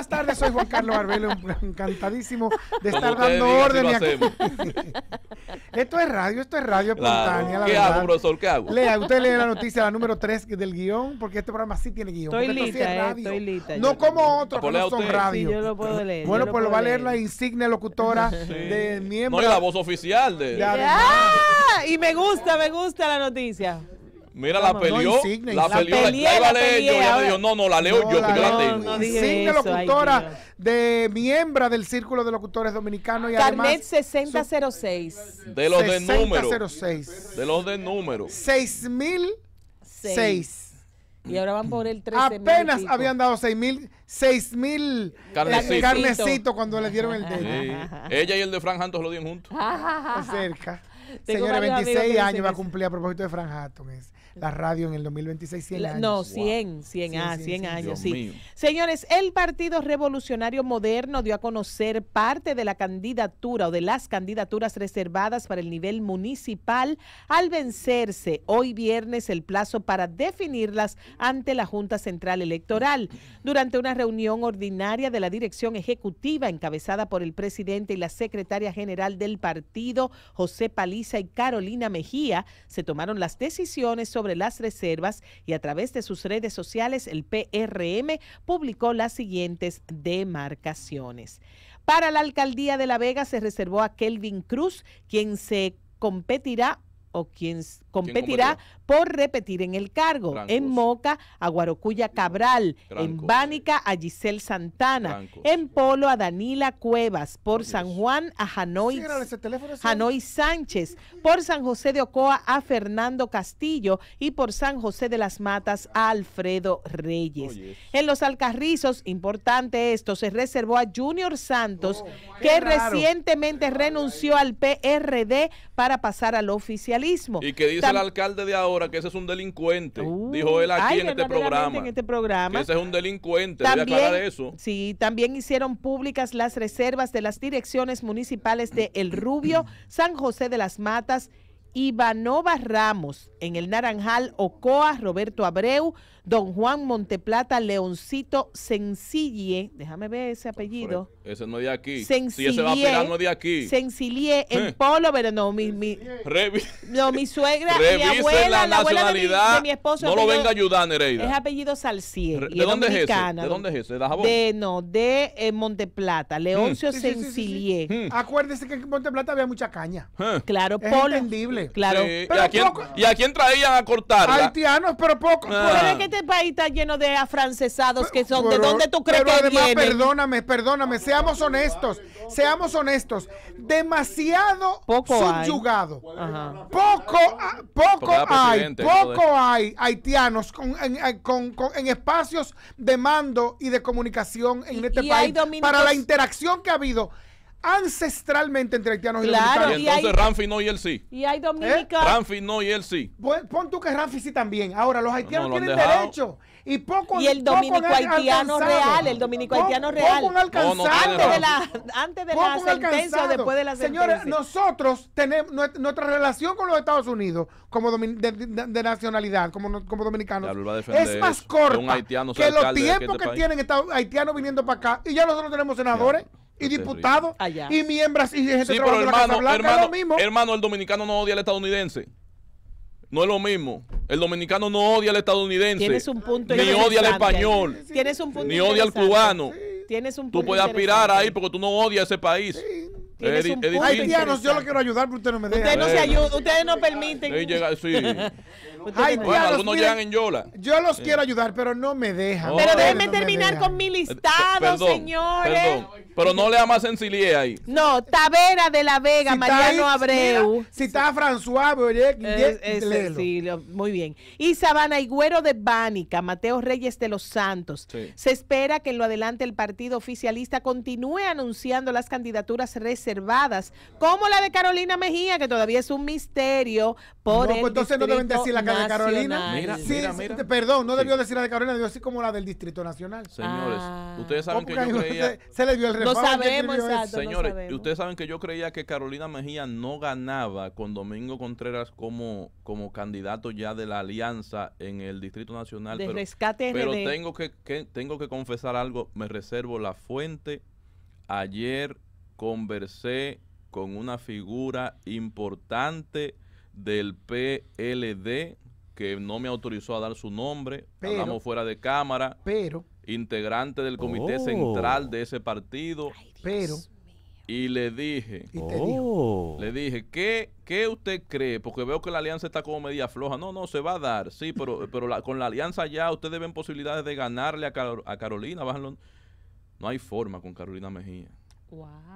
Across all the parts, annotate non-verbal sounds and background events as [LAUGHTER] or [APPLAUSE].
buenas tardes, soy Juan Carlos Arbelo, encantadísimo de estar dando orden. esto es radio, esto es radio espontánea. ¿Qué hago, profesor? ¿Qué hago? Lea, usted lee la noticia, la número 3 del guión, porque este programa sí tiene guión. Estoy lista, eh, estoy No como otros que no son radio. yo lo puedo leer. Bueno, pues lo va a leer la insignia locutora de miembro. No, es la voz oficial de... ¡Ah! de y me gusta, me gusta la noticia. Mira, la peleó. la, peleó. La, la, yo. no, no, la leo yo, la porque la tengo. No insigne locutora de miembro del Círculo de Locutores Dominicanos y ah, Carnet además... 6006. De los de número. 6006. De los de número. 6006. Y ahora van por el 13 Apenas habían dado 6000 mil, 6 mil eh, carnecitos carnecito cuando le dieron el dedo. Ella y el de Frank Santos lo dieron juntos. Cerca. Señora, 26 años va a cumplir a propósito de Fran Hatton. Es la radio en el 2026, 100 años. No, 100, 100, ah, años, sí. Señores, el Partido Revolucionario Moderno dio a conocer parte de la candidatura o de las candidaturas reservadas para el nivel municipal al vencerse hoy viernes el plazo para definirlas ante la Junta Central Electoral. Durante una reunión ordinaria de la dirección ejecutiva encabezada por el presidente y la secretaria general del partido, José Palito y Carolina Mejía se tomaron las decisiones sobre las reservas y a través de sus redes sociales el PRM publicó las siguientes demarcaciones. Para la alcaldía de La Vega se reservó a Kelvin Cruz, quien se competirá o quien competirá por repetir en el cargo. En Moca, a Guarocuya mm, Cabral. En Bánica, a Giselle Santana. En Polo, a Danila Cuevas. Por San Juan, a Hanoi, Hanoi Sánchez. Por San José de Ocoa, a Fernando Castillo. Y por San José de las Matas, a Alfredo Reyes. En los Alcarrizos, importante esto, se reservó a Junior Santos, oh, que recientemente renunció al PRD para pasar al oficial y que dice el alcalde de ahora que ese es un delincuente. Uh, Dijo él aquí este en, este programa, en ese es un delincuente. eso. Sí, también hicieron públicas las reservas de las direcciones municipales de El Rubio, [CLEARS THROAT] San José de las Matas, Ivanova Ramos, en el Naranjal, Ocoa, Roberto Abreu, don Juan Monteplata Leoncito Sencille, déjame ver ese apellido. Ese no es de aquí. Sencillé ese va a pegar, no es de aquí. Sencillie en eh. Polo, pero no, mi, mi, no, mi suegra, mi [LAUGHS] abuela, la, abuela de mi, esposo. No lo venga a ayudar, Nereida. Es apellido Salcier. ¿De, ¿de dónde es ese? ¿De dónde es ese? ¿De Jabón? De, no, de eh, Monteplata, hmm. Leoncio sí, hmm. Acuérdese que en Monteplata había mucha caña. Hmm. Claro, es Polo. Claro. ¿Y, a quién, a traían a cortar? Haitianos, pero poco. Ah este país está lleno de afrancesados que son. ¿De dónde tú crees que vienen? Perdóname, perdóname. Seamos honestos. Seamos honestos. Demasiado poco subyugado. Ah, poco, poco hay. Poco hay haitianos en, espacios de mando y de comunicación en este país para la interacción que ha habido ancestralmente entre haitianos y dominicanos. Y entonces Ramfi no y él sí. Y hay dominicanos. ¿Eh? no y él sí. Pon, tú que Ramfi sí también. Ahora, los haitianos tienen derecho. Y poco Y el dominico haitiano real, el dominico haitiano real. Poco antes de la, antes de la sentencia o después de la sentencia. Señores, nosotros tenemos nuestra relación con los Estados Unidos como de, nacionalidad, como, como dominicanos, es más corta que, los este tiempos que tienen tienen haitianos viniendo para acá. Y ya nosotros tenemos senadores y diputados y miembros y gente sí, pero hermano, hermano, hermano, el dominicano no odia al estadounidense. No es lo mismo. El dominicano no odia al estadounidense. Tienes un punto ni odia al español. ni odia al cubano. Tienes un punto tú puedes aspirar ahí porque tú no odias ese país yo lo quiero ayudar, pero usted no me deja. Ustedes no se ayudan, ustedes no permiten. Sí, llega, [LAUGHS] Haitianos, algunos llegan en Yola. Yo los quiero ayudar, pero no me dejan. Oh. pero déjenme terminar con mi listado, señores. Pero no le da más sencillez ahí. No, Tavera de la Vega, Mariano Abreu. si está François eh, eh, muy bien. Y Sabana Higüero de Bánica, Mateo Reyes de los Santos. Se espera que en lo adelante el partido oficialista continúe anunciando las candidaturas reservadas reservadas, como la de Carolina Mejía, que todavía es un misterio por pues entonces no deben decir la de Carolina. Perdón, no debió decir la de Carolina, debió decir como la del Distrito Nacional. Señores, ah. ustedes saben que yo creía... [LAUGHS] Se, le dio el No sabemos, Señores, ustedes saben que yo creía que Carolina Mejía no ganaba con Domingo Contreras como, como candidato ya de la alianza en el Distrito Nacional. pero, rescate Pero e. tengo que, tengo que confesar algo, me reservo la fuente. Ayer conversé con una figura importante del PLD que no me autorizó a dar su nombre, pero, hablamos fuera de cámara, pero integrante del comité oh. central de ese partido, pero y le dije, oh. le dije, ¿qué, ¿qué usted cree? Porque veo que la alianza está como media floja. No, no, se va a dar, sí, pero, [LAUGHS] pero con la alianza ya ustedes ven posibilidades de ganarle a, Carolina, No hay forma con Carolina Mejía.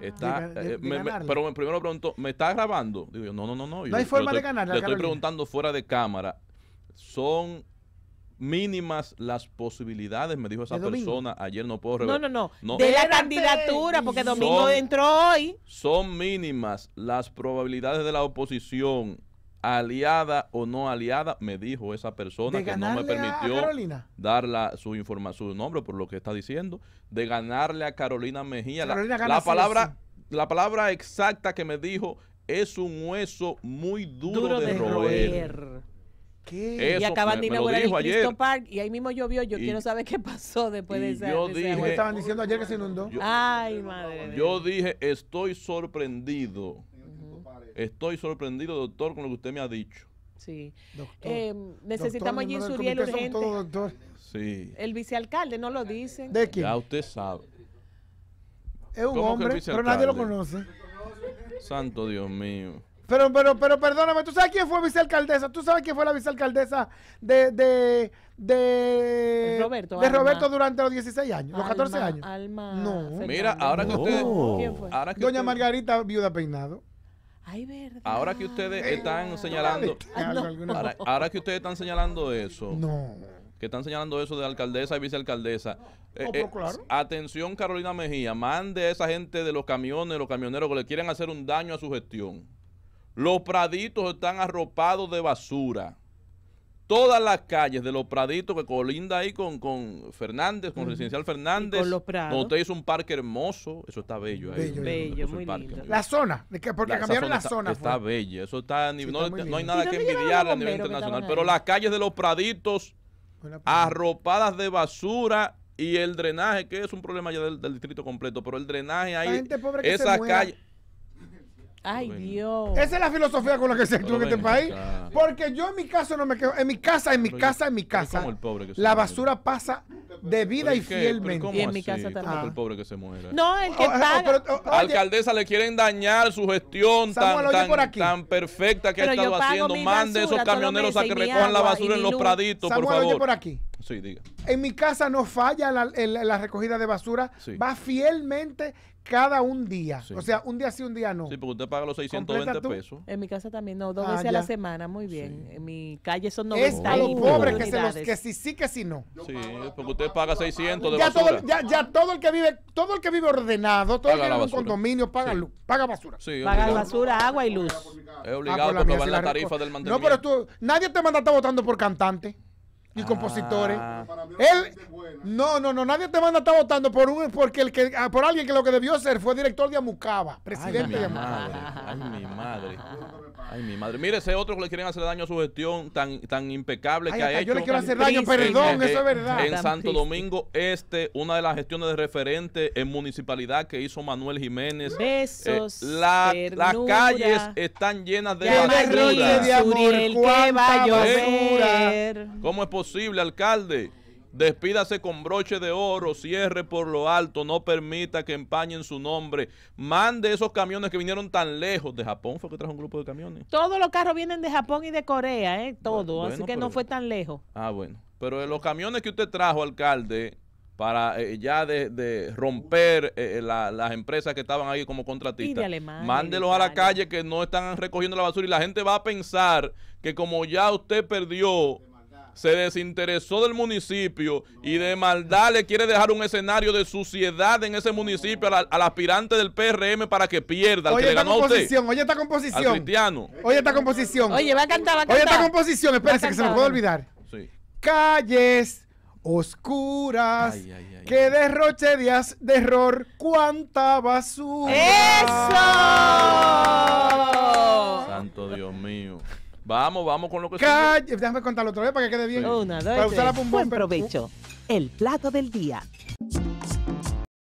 Está, eh, pero primero pregunto, ¿me está grabando? no, no, no, no. Le estoy preguntando fuera de cámara. Son mínimas las posibilidades, me dijo esa persona. Ayer no puedo No, no, no, De la candidatura, porque Domingo entró hoy. Son mínimas las probabilidades de la oposición aliada o no aliada, me dijo esa persona que no me permitió dar su, su nombre por lo que está diciendo, de ganarle a Carolina Mejía. la, palabra, la palabra exacta que me dijo es un hueso muy duro, de, roer. y acaban de inaugurar el Cristo Park y ahí mismo llovió. Yo quiero saber qué pasó después de esa. Yo estaban diciendo ayer que Ay, madre. Yo dije, estoy sorprendido Estoy sorprendido, doctor, con lo que usted me ha dicho. Sí. Doctor, eh, necesitamos allí doctor. Sí. El vicealcalde no lo dice. ¿De quién? Ya usted sabe. Es un hombre, pero nadie lo conoce. Santo Dios mío. Pero, pero, pero perdóname, ¿tú sabes quién fue vicealcaldesa? ¿Tú sabes quién fue la vicealcaldesa de, de, de Roberto, de Roberto durante los 16 años, los 14 años? Alma no. Mira, ahora que usted... ¿Quién fue? Doña Margarita Viuda Peinado. Ahora que ustedes están señalando. ahora, que ustedes están señalando eso. Que están señalando eso de alcaldesa y vicealcaldesa. Eh, pues, eh, atención, Carolina Mejía. Mande a esa gente de los camiones, los camioneros que le quieren hacer un daño a su gestión. Los praditos están arropados de basura todas las calles de los Praditos que colinda ahí con, Fernández, con Residencial Fernández. con los usted hizo un parque hermoso. Eso está bello ahí. Bello, muy La zona, porque cambiaron la zona. Está, está Eso está, a no, no, hay nada que envidiar a nivel internacional. Pero las calles de los Praditos, arropadas de basura y el drenaje, que es un problema ya del, distrito completo, pero el drenaje ahí, esas calles Ay, Dios. Esa es la filosofía con la que se actúa en este país. Porque yo en mi casa no me quedo. En mi casa, en mi casa, en mi casa. pobre la basura pasa de vida y fielmente. Y en mi casa también. No, el que oh, oh, oh, está. Alcaldesa le quieren dañar su gestión tan, tan, tan, perfecta que ha estado haciendo. Mande esos camioneros a que recojan la basura en los praditos, por favor. por aquí. En mi casa no falla la, recogida de basura. Va fielmente cada un día. O sea, un día sí, un día no. Sí, porque usted paga los 620 pesos. En mi casa también, no, dos ah, veces a la semana, muy bien. En mi calle son 90 es a los pobres que se los que sí, sí, que sí no. Sí, porque usted paga 600 de Ya todo, basura. el- ya, todo el que vive, todo el que vive ordenado, todo el que vive en un condominio paga luz, paga basura. paga basura, agua y luz. Es obligado ah, por la la tarifa del mantenimiento. No, pero tú, nadie te manda a estar votando por cantante y compositores. Ah. Él, no, no, no, nadie te manda a estar votando por un, porque el que, ah, por alguien que lo que debió ser fue director de Amucaba, presidente de Amucaba. Ay, mi madre. Ay, mi madre. Mire, ese otro que le quieren hacer daño a su gestión tan, tan impecable que ha yo hecho. Yo le quiero hacer daño, perdón, eso es verdad. En Santo Domingo Este, una de las gestiones de referente en municipalidad que hizo Manuel Jiménez. Besos. Eh, las calles están llenas de ¿Cómo es posible? posible, alcalde. Despídase con broche de oro, cierre por lo alto, no permita que empañen su nombre. Mande esos camiones que vinieron tan lejos de Japón, fue que trajo un grupo de camiones. Todos los carros vienen de Japón y de Corea, ¿eh? todo, así que no fue tan lejos. Ah, bueno. Pero de los camiones que usted trajo, alcalde, para eh, ya de, romper eh, eh, las empresas que estaban ahí como contratistas. Alemania, Mándelos a la calle que no están recogiendo la basura y la gente va a pensar que como ya usted perdió se desinteresó del municipio y de maldad le quiere dejar un escenario de suciedad en ese municipio al, aspirante del PRM para que pierda. oye, que esta le ganó composición, usted, oye esta composición. Oye esta composición. Oye, va a cantar, va a cantar. Oye esta composición, espérense que se me puede olvidar. Sí. Calles oscuras. Ay, que derroche días de error. ¡Cuánta basura! ¡Eso! Vamos, vamos con lo que ¡Cállate! Déjame contarlo otra vez para que quede bien. para usar la Buen provecho. El plato del día.